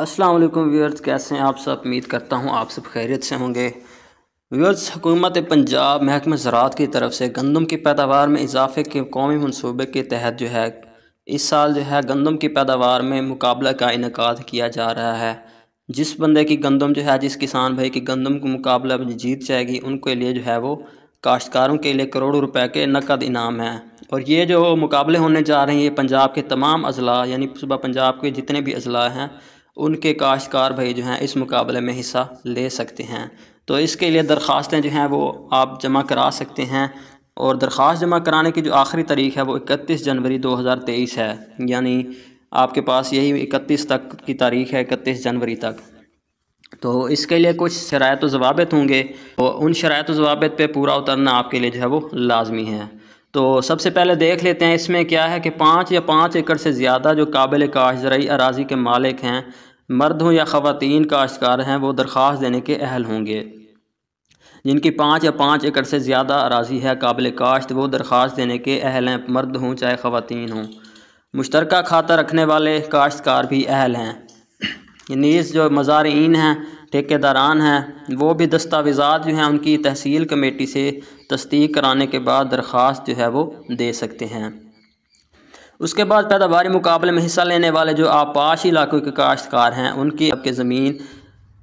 अस्सलाम वालेकुम व्यूअर्स कैसे हैं आप सब उम्मीद करता हूँ आप सब खैरियत से होंगे व्यूअर्स हुकूमत पंजाब महकमा ज़रात की तरफ से गंदम की पैदावार में इजाफे के कौमी मनसूबे के तहत जो है इस साल जो है गंदम की पैदावार में मुकाबला का इनका किया जा रहा है जिस बंदे की गंदम जो है जिस किसान भाई की गंदम का मुकाबला जीत जाएगी उनके लिए जो है वो काश्तकारों के लिए करोड़ों रुपए के नकद इनाम हैं और ये जो मुकाबले होने जा रहे हैं ये पंजाब के तमाम अजला यानी सुबह पंजाब के जितने भी अजला हैं उनके काश्तकार भाई जो हैं इस मुकाबले में हिस्सा ले सकते हैं तो इसके लिए दरख्वास्तें जो हैं वो आप जमा करा सकते हैं और दरख्वास्त जमा कराने की जो आखिरी तारीख है वो इकतीस जनवरी 2023 है यानी आपके पास यही इकतीस तक की तारीख है इकतीस जनवरी तक तो इसके लिए कुछ शरात वाबत होंगे और उन शरात वाबत पर पूरा उतरना आपके लिए जो है वो लाजमी है तो सबसे पहले देख लेते हैं इसमें क्या है कि पाँच या पाँच एकड़ से ज़्यादा जो काबिल काश जरिए अराजी के मालिक हैं मर्द हों या ख़वान काश्तकार हैं वो दरख्वास्त देने के अहल होंगे जिनकी पाँच या पाँच एकड़ से ज़्यादा अराजी है काबिल काश्त वो दरख्वास्त देने के अहल हैं मर्द हों चाहे ख़वान हों मुश्तर खाता रखने वाले काश्तकार भी अहल हैं नीज़ जो मज़ारीन हैं ठेकेदारान हैं वो भी दस्तावेज़ा जो हैं उनकी तहसील कमेटी से तस्दीक कराने के बाद दरख्वास्त जो है वो दे सकते हैं उसके बाद पैदावार मुकाबले में हिस्सा लेने वाले जो आपाश इलाकों के काश्तकार हैं उनकी आपके ज़मीन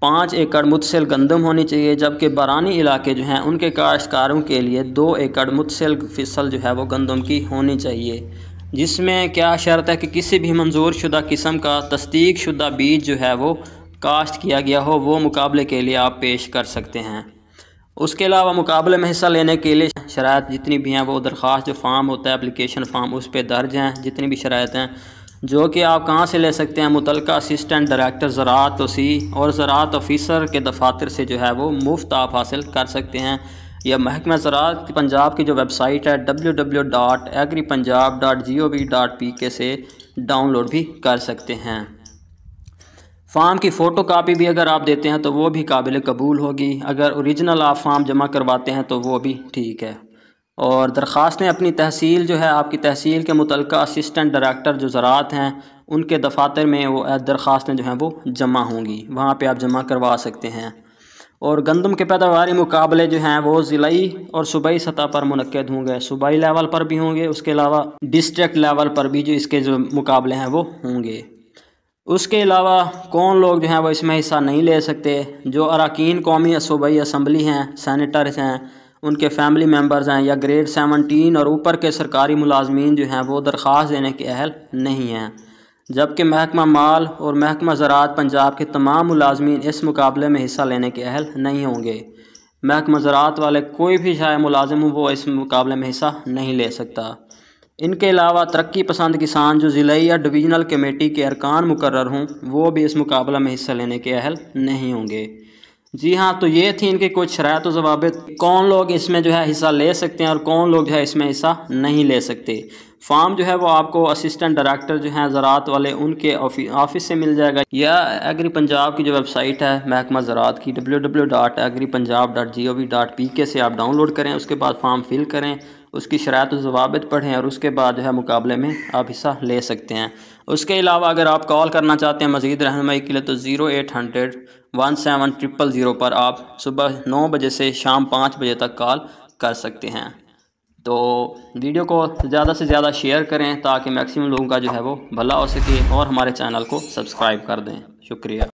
पाँच एकड़ मुतसिल गंदम होनी चाहिए जबकि बारानी इलाके जो हैं उनके काश्तकारों के लिए दो एकड़ मुतसिल फसल जो है वो गंदम की होनी चाहिए जिसमें क्या शर्त है कि किसी भी मंजूर शुदा किस्म का तस्दीक शुदा बीज जो है वो कास्ट किया गया हो वो मुकाबले के लिए आप पेश कर सकते हैं उसके अलावा मुकाबले में हिस्सा लेने के लिए शरात जितनी भी हैं वो दरख्वास्त जो फॉर्म होता है अप्लीकेशन फार्म उस पर दर्ज हैं जितनी भी शरात हैं जो कि आप कहाँ से ले सकते हैं मुतल असटेंट डायरेक्टर ज़रात वसी और ज़रात ऑफिसर के दफातर से जो है वो मुफ्त आप हासिल कर सकते हैं यह महकमा ज़रात पंजाब की जो वेबसाइट है W W dot dot agri Punjab G O V dot P K से डाउनलोड भी कर सकते हैं फार्म की फ़ोटो कापी भी अगर आप देते हैं तो वो भी काबिल कबूल होगी अगर ओरिजिनल आप फार्म जमा करवाते हैं तो वो भी ठीक है और दरख्वास्तें अपनी तहसील जो है आपकी तहसील के मुतल असिस्टेंट डायरेक्टर जो ज़रात हैं उनके दफातर में वो दरख्वास्तें जो हैं वो जमा होंगी वहाँ पर आप जमा करवा सकते हैं और गंदम के पैदावारी मुकाबले जो हैं वो ज़िलाई और सूबाई सतह पर मनद होंगे सूबाई लेवल पर भी होंगे उसके अलावा डिस्ट्रिक्ट लेवल पर भी जो इसके जो मुकाबले हैं वो होंगे उसके अलावा कौन लोग जो हैं वो इसमें हिस्सा नहीं ले सकते जो अरकान कौमी सूबाई असम्बली हैं सैनिटर्स हैं उनके फैमिली मेम्बर्स हैं या ग्रेड सेवनटीन और ऊपर के सरकारी मुलाजमीन जो हैं वो दरख्वास्त देने के अहल नहीं हैं जबकि महकमा माल और महकमा ज़रात पंजाब के तमाम मुलाजमीन इस मुकाबले में हिस्सा लेने के अहल नहीं होंगे महकमा ज़रात वाले कोई भी शायद मुलाजिम वो इस मुकाबले में हिस्सा नहीं ले सकता इनके अलावा तरक्की पसंद किसान जो ज़िलाई या डिवीज़नल कमेटी के अरकान मुकर हों वो भी इस मुकाबला में हिस्सा लेने के अहल नहीं होंगे जी हाँ तो ये थी इनके कुछ शरात तो जवाब कौन लोग इसमें जो है हिस्सा ले सकते हैं और कौन लोग जो है इसमें हिस्सा नहीं ले सकते फॉर्म जो है वो आपको असिस्टेंट डायरेक्टर जो है ज़रात वाले उनके ऑफिस से मिल जाएगा या एग्री पंजाब की जो वेबसाइट है महकमा ज़रात की W W dot dot agri Punjab G O V P K से आप डाउनलोड करें उसके बाद फॉर्म फिल करें उसकी शरात जवाबत पढ़ें और उसके बाद जो है मुकाबले में आप हिस्सा ले सकते हैं उसके अलावा अगर आप कॉल करना चाहते हैं मज़ीद रहनमई के लिए तो zero eight hundred one seven triple zero पर आप सुबह नौ बजे से शाम पाँच बजे तक कॉल कर सकते हैं तो वीडियो को ज़्यादा से ज़्यादा शेयर करें ताकि मैक्सिमम लोगों का जो है वो भला हो सके और हमारे चैनल को सब्सक्राइब कर दें शुक्रिया